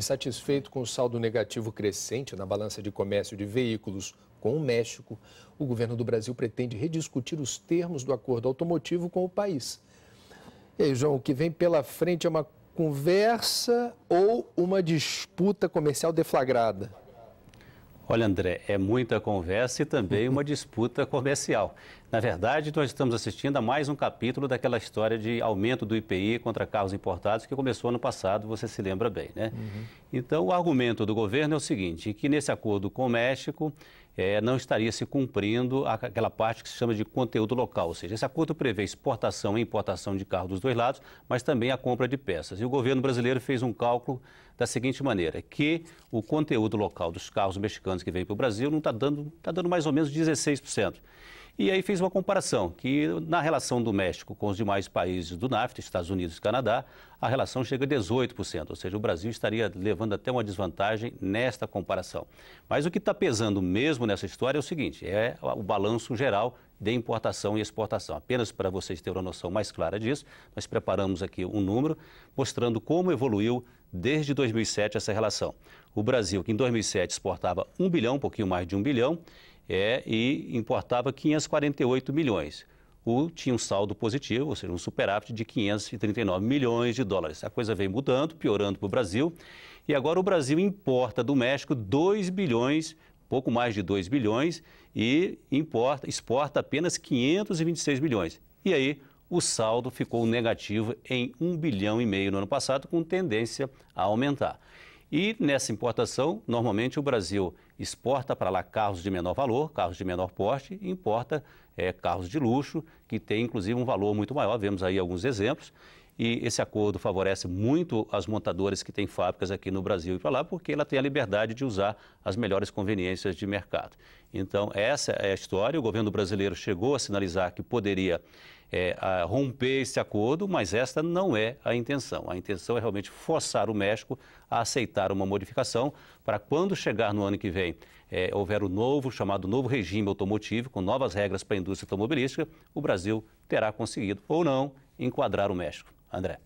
Insatisfeito com o saldo negativo crescente na balança de comércio de veículos com o México, o governo do Brasil pretende rediscutir os termos do acordo automotivo com o país. E aí, João, o que vem pela frente é uma conversa ou uma disputa comercial deflagrada? Olha, André, é muita conversa e também uma disputa comercial. Na verdade, nós estamos assistindo a mais um capítulo daquela história de aumento do IPI contra carros importados que começou ano passado, você se lembra bem, né? Uhum. Então, o argumento do governo é o seguinte, que nesse acordo com o México é, não estaria se cumprindo aquela parte que se chama de conteúdo local, ou seja, esse acordo prevê exportação e importação de carros dos dois lados, mas também a compra de peças. E o governo brasileiro fez um cálculo da seguinte maneira, que o conteúdo local dos carros mexicanos que vêm para o Brasil não está dando, tá dando mais ou menos 16%. E aí fez uma comparação, que na relação do México com os demais países do NAFTA, Estados Unidos e Canadá, a relação chega a 18%, ou seja, o Brasil estaria levando até uma desvantagem nesta comparação. Mas o que está pesando mesmo nessa história é o seguinte, é o balanço geral de importação e exportação. Apenas para vocês terem uma noção mais clara disso, nós preparamos aqui um número mostrando como evoluiu desde 2007 essa relação. O Brasil, que em 2007 exportava 1 bilhão, um pouquinho mais de 1 bilhão, é, e importava 548 milhões. O tinha um saldo positivo, ou seja, um superávit de 539 milhões de dólares. A coisa vem mudando, piorando para o Brasil. E agora o Brasil importa do México 2 bilhões, pouco mais de 2 bilhões, e importa, exporta apenas 526 milhões. E aí o saldo ficou negativo em 1 bilhão e meio no ano passado, com tendência a aumentar. E nessa importação, normalmente o Brasil exporta para lá carros de menor valor, carros de menor porte, e importa é, carros de luxo, que tem inclusive um valor muito maior. Vemos aí alguns exemplos. E esse acordo favorece muito as montadoras que têm fábricas aqui no Brasil e para lá, porque ela tem a liberdade de usar as melhores conveniências de mercado. Então, essa é a história. O governo brasileiro chegou a sinalizar que poderia é, romper esse acordo, mas esta não é a intenção. A intenção é realmente forçar o México a aceitar uma modificação para quando chegar no ano que vem é, houver o um novo, chamado novo regime automotivo, com novas regras para a indústria automobilística, o Brasil terá conseguido ou não enquadrar o México. André.